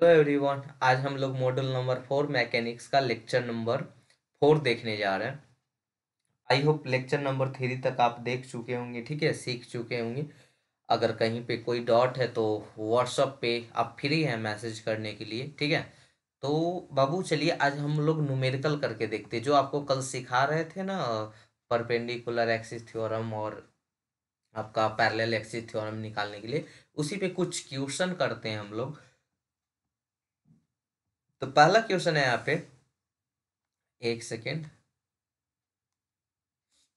तो एवरीवन आज हम लोग मॉडल नंबर फोर मैकेनिक्स का लेक्चर नंबर फोर देखने जा रहे हैं I hope lecture number three तक आप देख चुके होंगे ठीक है सीख चुके होंगे अगर कहीं पे कोई डॉट है तो व्हाट्सअप पे आप फ्री हैं मैसेज करने के लिए ठीक है तो बाबू चलिए आज हम लोग न्यूमेरिकल करके देखते जो आपको कल सिखा रहे थे ना परपेंडिकुलर एक्सिस थ्योरम और आपका पैरेलल एक्सिस थ्योरम निकालने के लिए उसी पे कुछ क्वेश्चन करते हैं हम लोग तो पहला क्वेश्चन है यहाँ पे एक सेकेंड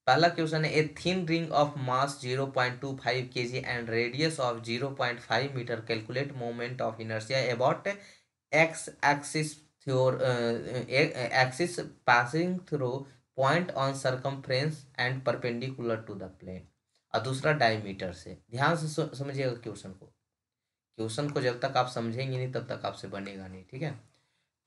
पहला क्वेश्चन है a thin ring of mass 0.25 point two five K G and radius of 0.5 metre calculate moment of inertia about X axis theorem axis passing through point on circumference and perpendicular to the plane और दूसरा diameter से ध्यान से समझिएगा question को question को जब तक आप समझेंगे नहीं तब तक आपसे बनेगा नहीं ठीक है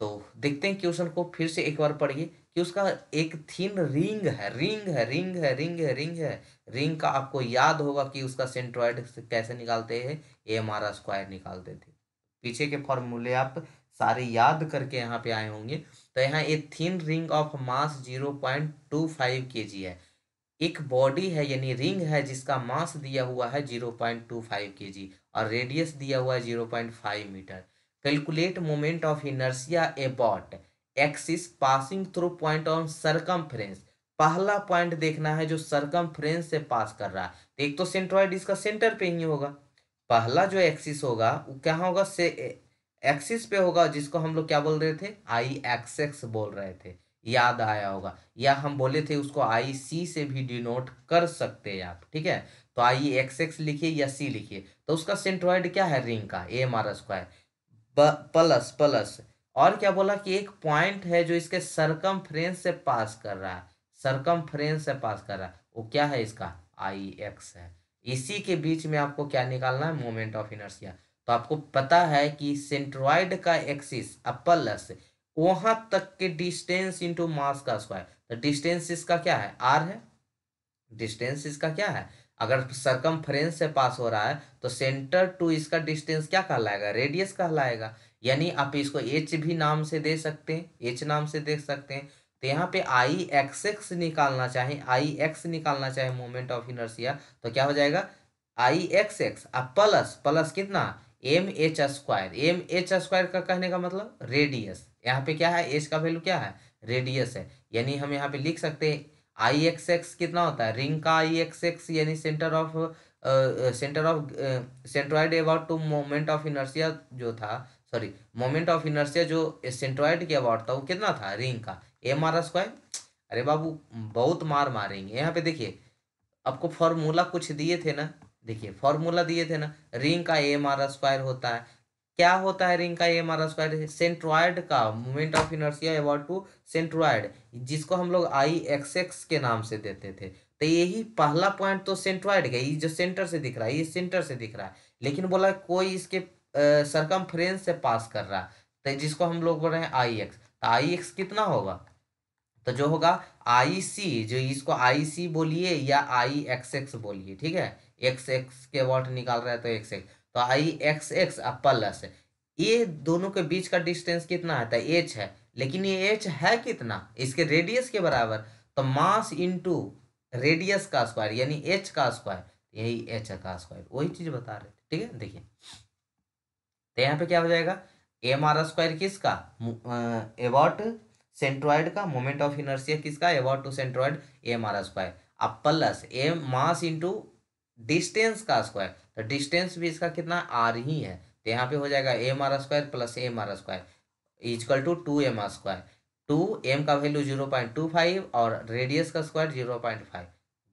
तो देखते हैं क्वेश्चन को फिर से एक बार पढ़िए कि उसका एक थिन रिंग है रिंग है रिंग है रिंग है रिंग है रिंग का आपको याद होगा कि उसका सेंट्रॉइड कैसे निकालते हैं ए एम आर स्क्वायर निकालते थे पीछे के फॉर्मूले आप सारे याद करके यहाँ पे आए होंगे तो यहाँ ये thin ring of mass zero point two five K G है एक बॉडी है यानी रिंग है जिसका मास दिया हुआ है zero point two five K जी और रेडियस दिया हुआ है zero point five metre calculate moment of inertia about axis passing through point on circumference पहला पॉइंट देखना है जो सरकमफ्रेंस से पास कर रहा है एक तो सेंट्रॉइड इसका सेंटर पे ही होगा पहला जो एक्सिस होगा वो क्या होगा से एक्सिस पे होगा जिसको हम लोग क्या बोल रहे थे आई एक्स बोल रहे थे याद आया होगा या हम बोले थे उसको आई सी से भी डिनोट कर सकते हैं आप ठीक है तो आई एक्स एक्स लिखिए या सी लिखिए तो उसका सेंट्रॉइड क्या है रिंग का ए मार स्क्वायर प्लस प्लस और क्या बोला कि एक पॉइंट है जो इसके सरकम फ्रेंस से पास कर रहा है सरकम फ्रेंस से पास कर रहा है वो क्या है इसका आई एक्स है इसी के बीच में आपको क्या निकालना है मोमेंट ऑफ इनर्सिया तो आपको पता है कि सेंट्रॉइड का एक्सिस प्लस वहां तक के डिस्टेंस इनटू मास का स्क्वायर तो डिस्टेंस इसका क्या है आर है डिस्टेंस इसका क्या है अगर सरकम से पास हो रहा है तो सेंटर टू इसका डिस्टेंस क्या कहलाएगा रेडियस कहलाएगा यानी आप इसको एच भी नाम से दे सकते हैं एच नाम से देख सकते हैं तो यहाँ पे आई एक्स एक्स निकालना चाहे आई एक्स निकालना चाहे मोमेंट ऑफ इनर्सिया तो क्या हो जाएगा आई एक्स एक्स अब प्लस प्लस कितना M H square M H square का कहने का मतलब रेडियस यहाँ पे क्या है एच का वैल्यू क्या है रेडियस है यानी हम यहाँ पे लिख सकते हैं आई एक्स एक्स कितना होता है रिंग का आई एक्स एक्स यानी centre of centre of centroid about to moment of inertia जो था सॉरी मोमेंट ऑफ इनर्सिया जो सेंट्रॉइड के अबाउट था वो कितना था रिंग का एम आर स्क्वायर अरे बाबू बहुत मार मारेंगे यहाँ पे देखिए आपको फॉर्मूला कुछ दिए थे ना देखिए फॉर्मूला दिए थे ना रिंग का एम आर स्क्वायर होता है क्या होता है रिंग का ये हमारा स्क्वायर सेंट्रॉयड का moment of inertia about to centroid जिसको हम लोग आई एक्स एक्स के नाम से देते थे तो यही पहला पॉइंट तो सेंट्रॉयड का ये जो सेंटर से दिख रहा है ये सेंटर से दिख रहा है लेकिन बोला कोई इसके सरकम फ्रेंस से पास कर रहा है तो जिसको हम लोग बोल रहे हैं आई एक्स तो आई एक्स कितना होगा तो जो होगा आई सी जो इसको आई सी बोलिए या आई एक्स एक्स बोलिए ठीक है एक्स एक्स के वॉट निकाल रहा है तो एक्स एक्स तो आई एक्स एक्स और प्लस ये दोनों के बीच का डिस्टेंस कितना है है तो एच है लेकिन ये एच है कितना इसके रेडियस के बराबर तो मास इंटू रेडियस का स्क्वायर यानी एच का स्क्वायर यही एच का स्क्वायर वही चीज बता रहे थे ठीक है देखिए तो यहाँ पे क्या हो जाएगा एम आर स्क्वायर किसका अबाउट सेंट्रॉइड का मोमेंट ऑफ इनर्सिया किसका about to centroid M R square अब plus M mass into distance का स्क्वायर तो डिस्टेंस भी इसका कितना आर ही है तो यहाँ पे हो जाएगा M R square plus M R square equal to two M R square two M का value zero point two five और रेडियस का स्क्वायर जीरो पॉइंट फाइव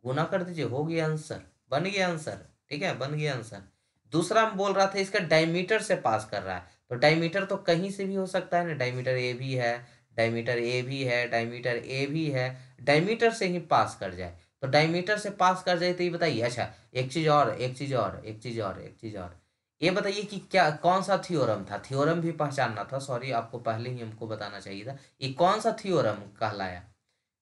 गुना कर दीजिए हो गया आंसर बन गया आंसर ठीक है बन गया आंसर दूसरा हम बोल रहा था इसका डायमीटर से पास कर रहा है तो डायमीटर तो कहीं से भी हो सकता है ना डायमीटर ए भी है डायमीटर ए भी है डायमीटर ए भी है डायमीटर से ही पास कर जाए तो डायमीटर से पास कर जाए तो ये बताइए अच्छा एक चीज़ और एक चीज़ और एक चीज़ और एक चीज़ और ये बताइए कि क्या कौन सा थियोरम था थियोरम भी पहचानना था सॉरी आपको पहले ही हमको बताना चाहिए था ये कौन सा थियोरम कहलाया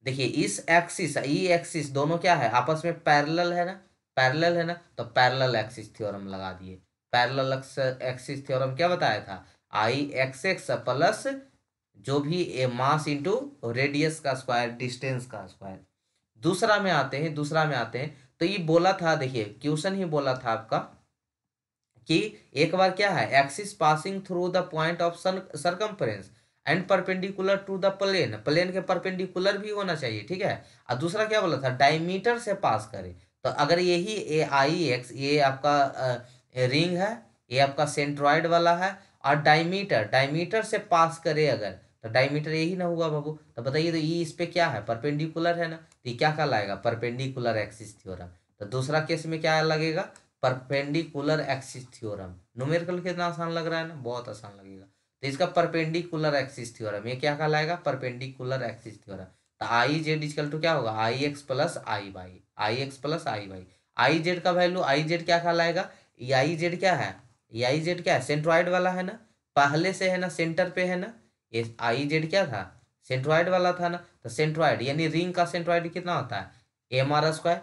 देखिए इस एक्सिस ई एक्सिस दोनों क्या है आपस में पैरेलल है ना पैरेलल है ना तो पैरेलल एक्सिस थ्योरम लगा दिए पैरेलल एक्सिस थ्योरम क्या बताया था आई एक्स एक्स प्लस जो भी ए मास इंटू रेडियस का स्क्वायर डिस्टेंस का स्क्वायर दूसरा में आते हैं दूसरा में आते हैं तो ये बोला था देखिए क्वेश्चन ही बोला था आपका कि एक बार क्या है axis passing through the point of circumference and perpendicular to the plane plane के परपेंडिकुलर भी होना चाहिए ठीक है और दूसरा क्या बोला था डायमीटर से पास करे तो अगर यही ए आई एक्स ये आपका आ, रिंग है ये आपका सेंट्रॉइड वाला है और डायमीटर डायमीटर से पास करे अगर तो डायमीटर यही ना होगा बाबू तो बताइए तो ये इस पर क्या है परपेंडिकुलर है ना तो क्या कहलाएगा परपेंडिकुलर एक्सिस थ्योरम तो दूसरा केस में क्या लगेगा परपेंडिकुलर एक्सिस थ्योरम नोमेरिकल कितना आसान लग रहा है ना बहुत आसान लगेगा तो इसका परपेंडिकुलर एक्सिस थ्योरम ये क्या कहलाएगा परपेंडिकुलर एक्सिस थ्योरम तो आई जेड इजकल टू क्या होगा I X plus I Y I X plus I Y I Z का वैल्यू आई जेड क्या कहलाएगा ई आई जेड क्या है आई e जेड क्या है सेंट्रॉइड वाला है ना पहले से है ना सेंटर पे है ना आई जेड क्या था सेंट्रॉइड वाला था ना तो सेंट्रॉइड यानी रिंग का सेंट्रॉइड कितना होता है M R square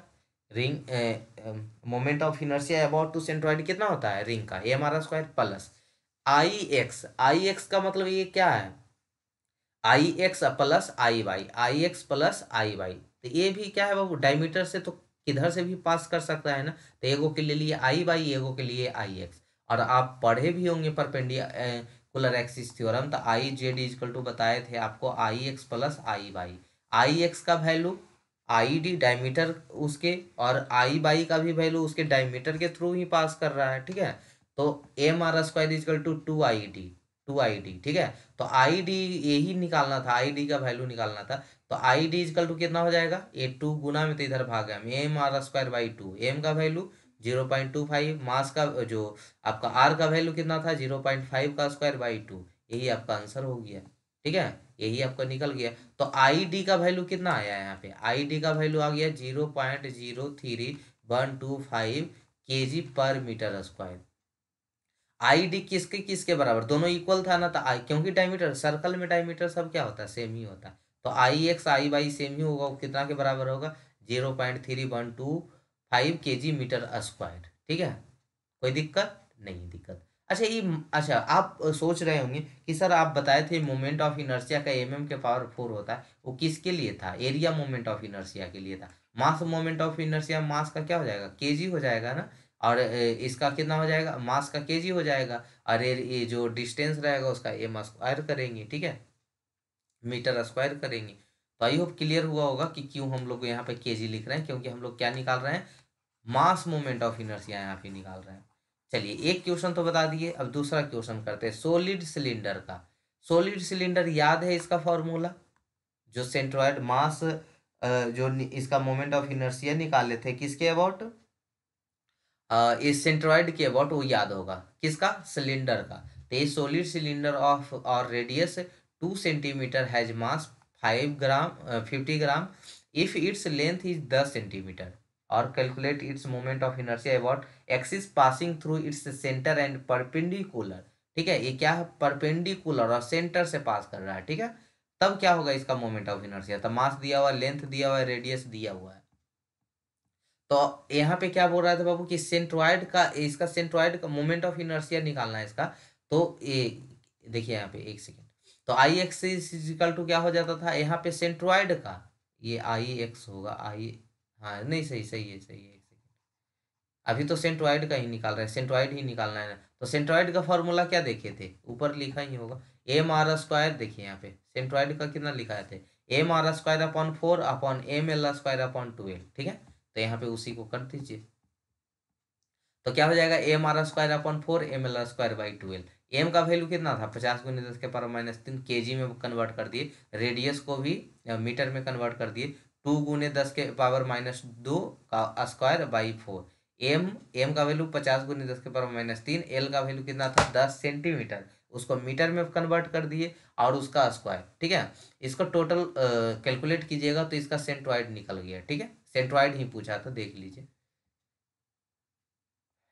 ring moment of inertia about to centroid कितना होता है रिंग का M R square plus I X I X का मतलब ये क्या है I X plus I Y I X plus I Y तो ये भी क्या है बाबू डायमीटर से तो किधर से भी पास कर सकता है ना तो एगो के लिए लिए आई वाई एगो के लिए आई एक्स और आप पढ़े भी होंगे परपेंडिया पोलर एक्सिस थ्योरम तो आई जेड इजकल टू बताए थे आपको I X plus I Y I X का वैल्यू आई डी डायमीटर उसके और आई बाई का भी वैल्यू उसके डायमीटर के थ्रू ही पास कर रहा है ठीक है तो M R square equal to two I D two I D ठीक है तो आई डी यही निकालना था आई डी का वैल्यू निकालना था तो आई डी इजकल टू कितना हो जाएगा ए टू गुना में तो इधर भाग M M R square by two M का value zero point two five mass का जो आपका आर का वैल्यू कितना था जीरो पॉइंट फाइव का स्क्वायर बाई टू यही आपका आंसर हो गया ठीक है यही आपका निकल गया तो आई डी का वैल्यू कितना आया यहाँ पे आई डी का वैल्यू आ गया zero point zero three one two five K G per metre square I D किसके किसके बराबर दोनों इक्वल था ना तो आई क्योंकि डायमीटर सर्कल में डायमीटर सब क्या होता है सेम ही होता है तो I X I Y same ही होगा कितना के बराबर होगा zero point three one two five K G metre square ठीक है कोई दिक्कत नहीं दिक्कत अच्छा ये अच्छा आप सोच रहे होंगे कि सर आप बताए थे मोमेंट ऑफ इनर्सिया का एम एम के पावर फोर होता है वो किसके लिए था एरिया मोमेंट ऑफ इनर्सिया के लिए था mass moment of inertia mass का क्या हो जाएगा के जी हो जाएगा ना और इसका कितना हो जाएगा मास का के जी हो जाएगा और ये जो डिस्टेंस रहेगा उसका एम स्क्वायर करेंगे ठीक है मीटर स्क्वायर करेंगे तो आई होप क्लियर हुआ होगा कि क्यों हम लोग यहाँ पे के जी लिख रहे हैं क्योंकि हम लोग क्या निकाल रहे हैं मास मोमेंट ऑफ इनर्सिया यहाँ पे निकाल रहे हैं चलिए एक क्वेश्चन तो बता दिए अब दूसरा क्वेश्चन करते हैं सोलिड सिलेंडर का सोलिड सिलेंडर याद है इसका फॉर्मूला जो सेंट्रॉयड मास जो इसका मोमेंट ऑफ इनर्सिया निकाले थे किसके अबाउट इस सेंट्रॉयड के अबाउट वो याद होगा किसका सिलेंडर का तो ये सोलिड सिलेंडर ऑफ और radius two centimetre has mass five gram fifty gram if it's length is दस सेंटीमीटर और calculate its moment of inertia about axis passing through its centre and perpendicular ठीक है ये क्या है परपेंडिकुलर और centre से पास कर रहा है ठीक है तब क्या होगा इसका मोमेंट ऑफ इनर्सिया तो मास दिया हुआ लेंथ दिया हुआ रेडियस दिया हुआ है तो यहाँ पे क्या बोल रहा था बाबू कि सेंट्रॉइड का इसका सेंट्रॉइड का मोमेंट ऑफ इनर्सिया निकालना है इसका तो ये देखिए यहाँ पे एक सेकेंड तो आई एक्स इजिकल टू क्या हो जाता था यहाँ पे सेंट्रॉइड का ये आई एक्स होगा आई हाँ नहीं सही सही है सही है सही है अभी तो सेंट्रॉइड का ही निकाल रहे हैं सेंट्रॉइड ही निकालना है तो सेंट्रॉइड का फॉर्मूला क्या देखे थे ऊपर लिखा ही होगा एम आर स्क्वायर देखिए यहाँ पे सेंट्रॉइड का कितना लिखा है थे M R square upon four upon M L square upon twelve ठीक है तो यहाँ पे उसी को कर दीजिए तो क्या हो जाएगा M R square upon four M L square by twelve M का वैल्यू कितना था पचास गुने दस के पावर माइनस तीन के जी में कन्वर्ट कर दिए रेडियस को भी मीटर में कन्वर्ट कर दिए टू गुने दस के पावर माइनस दो का square by four M M का वैल्यू पचास गुने दस के पावर माइनस तीन एल का वैल्यू कितना था दस सेंटीमीटर उसको मीटर में कन्वर्ट कर दिए और उसका स्क्वायर ठीक है इसको टोटल कैलकुलेट कीजिएगा तो इसका सेंट्रॉइड निकल गया ठीक है सेंट्रॉइड ही पूछा था देख लीजिए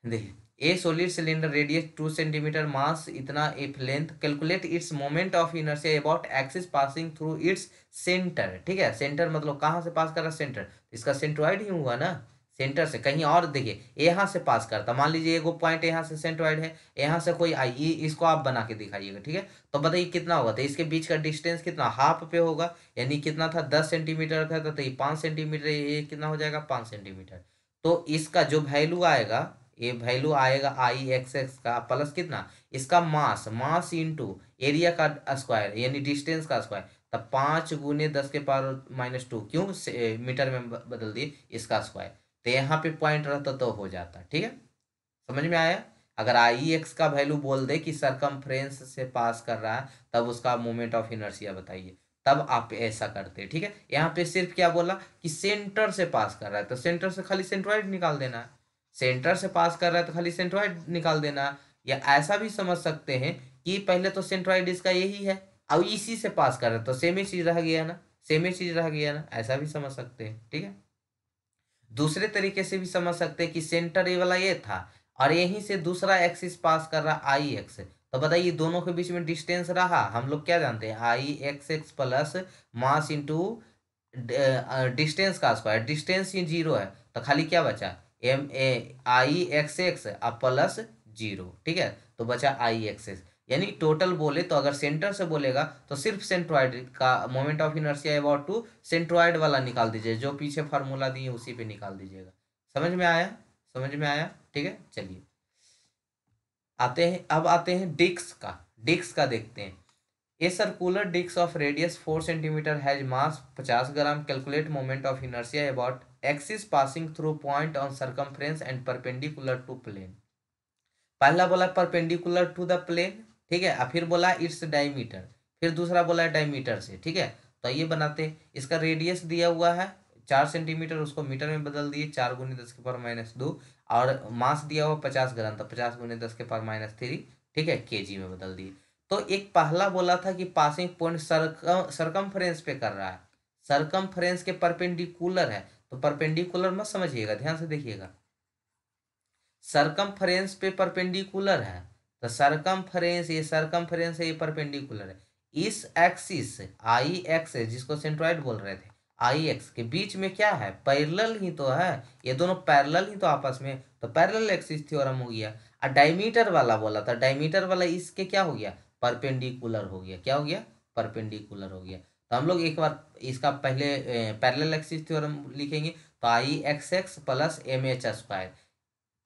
देखिए a solid cylinder radius two centimetre mass इतना if length calculate its moment of inertia about axis passing through its centre ठीक है सेंटर मतलब कहाँ से पास कर रहा सेंटर इसका सेंट्रोइड ही हुआ ना सेंटर से कहीं और देखिए यहाँ से पास करता मान लीजिए एगो पॉइंट यहाँ से सेंट्रोइड है यहाँ से कोई आई e, इसको आप बना के दिखाइएगा ठीक है तो बताइए कितना होगा तो इसके बीच का डिस्टेंस कितना हाफ पे होगा यानी कितना था दस सेंटीमीटर था तो ये पाँच सेंटीमीटर ये कितना हो जाएगा पाँच सेंटीमीटर तो इसका जो वैल्यू आएगा ये वैल्यू आएगा आई एक्स एक्स का प्लस कितना इसका मास मास इंटू एरिया का स्क्वायर यानी डिस्टेंस का स्क्वायर तब पाँच गुने दस के पावर माइनस टू क्यों मीटर में बदल दिए इसका स्क्वायर तो यहाँ पे पॉइंट रहता तो हो जाता ठीक है समझ में आया अगर आई एक्स का वैल्यू बोल दे कि सरकमफ्रेंस से पास कर रहा है तब उसका मोमेंट ऑफ इनर्सिया बताइए तब आप ऐसा करते ठीक है यहाँ पे सिर्फ क्या बोला कि सेंटर से पास कर रहा है तो सेंटर से खाली सेंट्रॉइड निकाल देना है सेंटर से पास कर रहा है तो खाली सेंट्रॉइड निकाल देना या ऐसा भी समझ सकते हैं कि पहले तो सेंट्रॉइड इसका यही है अब इसी से पास कर रहा है तो सेम ही चीज रह गया ना सेम ही चीज रह गया ना ऐसा भी समझ सकते हैं ठीक है दूसरे तरीके से भी समझ सकते हैं कि सेंटर ये वाला ये था और यहीं से दूसरा एक्सिस पास कर रहा आई एक्स तो बताइए दोनों के बीच में डिस्टेंस रहा हम लोग क्या जानते हैं I X X plus mass into distance का स्क्वायर डिस्टेंस ही जीरो है तो खाली क्या बचा M A I X X और प्लस जीरो ठीक है तो बचा आई एक्स एक्स यानी टोटल बोले तो अगर सेंटर से बोलेगा तो सिर्फ सेंट्रॉइड का moment of inertia about to centroid वाला निकाल दीजिए जो पीछे फार्मूला दिए उसी पे निकाल दीजिएगा समझ में आया समझ में आया ठीक है चलिए आते हैं अब आते हैं डिस्क का डिस्क का देखते हैं a circular disc of radius four centimetre has mass पचास gram calculate moment of inertia about axis passing through point on circumference and perpendicular to plane पहला बोला परपेंडिकुलर टू द प्लेन ठीक है और फिर बोला इट्स डायमीटर फिर दूसरा बोला डायमीटर से ठीक है तो ये बनाते इसका रेडियस दिया हुआ है चार सेंटीमीटर उसको मीटर में बदल दिए चार गुने दस के पर माइनस दो और मास दिया हुआ पचास ग्राम तो पचास गुने दस के पर माइनस थ्री ठीक है के जी में बदल दिए तो एक पहला बोला था कि पासिंग पॉइंट सरकम सरकमफ्रेंस पे कर रहा है सरकमफ्रेंस के परपेंडिकुलर है तो परपेंडिकुलर मत समझिएगा ध्यान से देखिएगा सरकम पे परपेंडिकुलर है तो सरकम ये सरकम है ये परपेंडिकुलर है इस एक्सिस आई एक्सेस जिसको सेंट्रॉइड बोल रहे थे आई एक्स के बीच में क्या है पैरल ही तो है ये दोनों पैरल ही तो आपस में तो पैरल एक्सिस थी और हम हो गया और डायमीटर वाला बोला था डायमीटर वाला इसके क्या हो गया परपेंडिकुलर हो गया क्या हो गया परपेंडिकुलर हो गया तो हम लोग एक बार इसका पहले पैरेलल एक्सिस थ्योरम लिखेंगे तो I X X plus M H square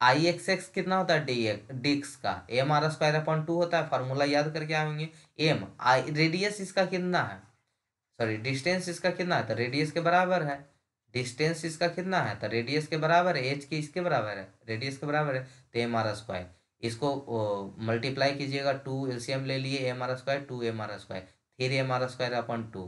I X X कितना होता है डी डिक्स का M R square upon two होता है फॉर्मूला याद करके आएंगे एम आई रेडियस इसका कितना है सॉरी डिस्टेंस इसका कितना है तो रेडियस के बराबर है डिस्टेंस इसका कितना है तो रेडियस के बराबर है एच के इसके बराबर है रेडियस के बराबर है तो एम आर स्क्वायर इसको मल्टीप्लाई कीजिएगा टू एलसीएम ले लिए M R square two M R square three M R square अपन टू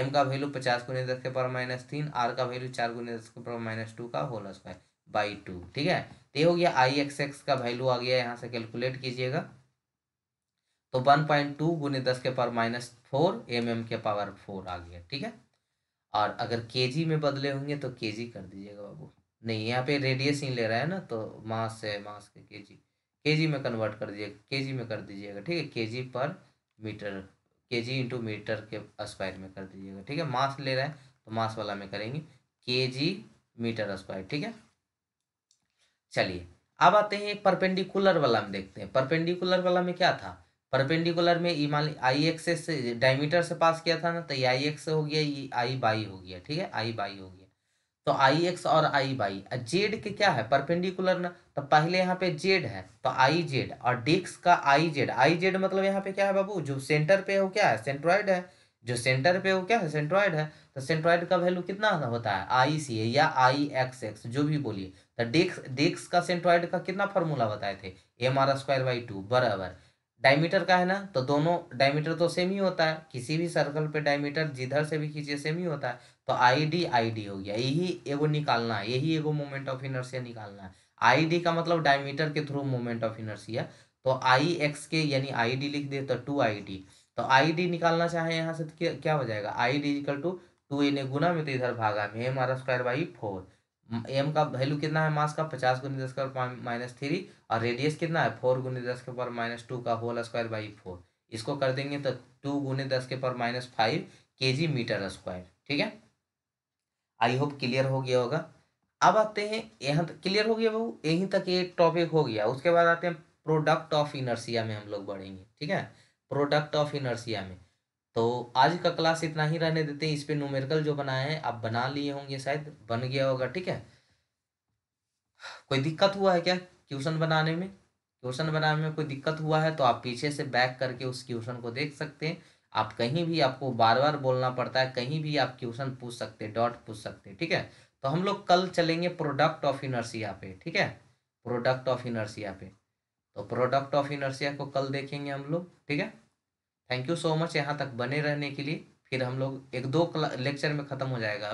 एम का वैल्यू पचास गुने दस के पावर माइनस तीन आर का वैल्यू चार गुने दस के पावर माइनस टू का होल स्क्वायर बाई टू ठीक है तो हो गया आई एक्स एक्स का वैल्यू आ गया यहाँ से कैलकुलेट कीजिएगा तो वन पॉइंट टू गुने दस के power minus four M M के पावर फोर आ गया ठीक है और अगर के जी में बदले होंगे तो के जी कर दीजिएगा बाबू नहीं यहाँ पे रेडियस ही ले रहा है ना तो मास से मास के के जी के जी में कन्वर्ट कर दीजिएगा के जी में कर दीजिएगा ठीक है के जी पर मीटर के जी इंटू मीटर के स्क्वायर में कर दीजिएगा ठीक है मास ले रहे हैं तो मास वाला में करेंगे के जी मीटर स्क्वायर ठीक है चलिए अब आते हैं परपेंडिकुलर वाला में देखते हैं परपेंडिकुलर वाला में क्या था परपेंडिकुलर में ई मान आई एक्स से डायमीटर से पास किया था ना तो ये आई एक्स हो गया ये आई बाई हो गया ठीक है आई बाई हो गया तो आई एक्स और आई वाई जेड के क्या है परपेंडिकुलर ना तो पहले यहाँ पे जेड है तो आई जेड और डिक्स का आई जेड आई जेड मतलब यहाँ पे क्या है बाबू जो सेंटर पे हो क्या है सेंट्रॉइड है जो सेंटर पे हो क्या है सेंट्रॉइड है तो सेंट्रॉइड का वैल्यू कितना होता है आई सी ए या आई एक्स एक्स जो भी बोलिए तो डिक्स डिक्स का सेंट्रॉइड का कितना फॉर्मूला बताए थे M R square by two बराबर डायमीटर का है ना तो दोनों डायमीटर तो सेम ही होता है किसी भी सर्कल पे डायमीटर जिधर से भी खींचे सेम ही होता है तो आई डी आई डी हो गया यही एगो निकालना है यही एगो मोमेंट ऑफ इनर्सिया निकालना है आई डी का मतलब डायमीटर के थ्रू मोमेंट ऑफ इनर्सिया तो आई एक्स के यानी आई डी लिख दे तो टू आई डी तो आई डी निकालना चाहे यहाँ से तो क्या हो जाएगा I D equal to two इन गुना में तो इधर भागा में M R square by four M का वैल्यू कितना है मास का पचास गुनी दस का माइनस थ्री और रेडियस कितना है फोर गुनी दस के पावर माइनस टू का होल स्क्वायर बाई फोर इसको कर देंगे तो टू गुनी दस के power minus five K G metre square ठीक है आई होप क्लियर हो गया होगा अब आते हैं यहाँ तक क्लियर हो गया बाबू यहीं तक ये टॉपिक हो गया उसके बाद आते हैं प्रोडक्ट ऑफ इनर्सिया में हम लोग बढ़ेंगे ठीक है प्रोडक्ट ऑफ इनर्सिया में तो आज का क्लास इतना ही रहने देते हैं इस पर नूमेरिकल जो बनाए हैं आप बना लिए होंगे शायद बन गया होगा ठीक है कोई दिक्कत हुआ है क्या क्वेश्चन बनाने में क्वेश्चन बनाने में कोई दिक्कत हुआ है तो आप पीछे से बैक करके उस क्वेश्चन को देख सकते हैं आप कहीं भी आपको बार बार बोलना पड़ता है कहीं भी आप क्वेश्चन पूछ सकते हैं डॉट पूछ सकते हैं ठीक है तो हम लोग कल चलेंगे प्रोडक्ट ऑफ इनर्सिया पे ठीक है प्रोडक्ट ऑफ इनर्सिया पे तो प्रोडक्ट ऑफ इनर्सिया को कल देखेंगे हम लोग ठीक है थैंक यू सो मच यहाँ तक बने रहने के लिए फिर हम लोग एक दो लेक्चर में ख़त्म हो जाएगा अब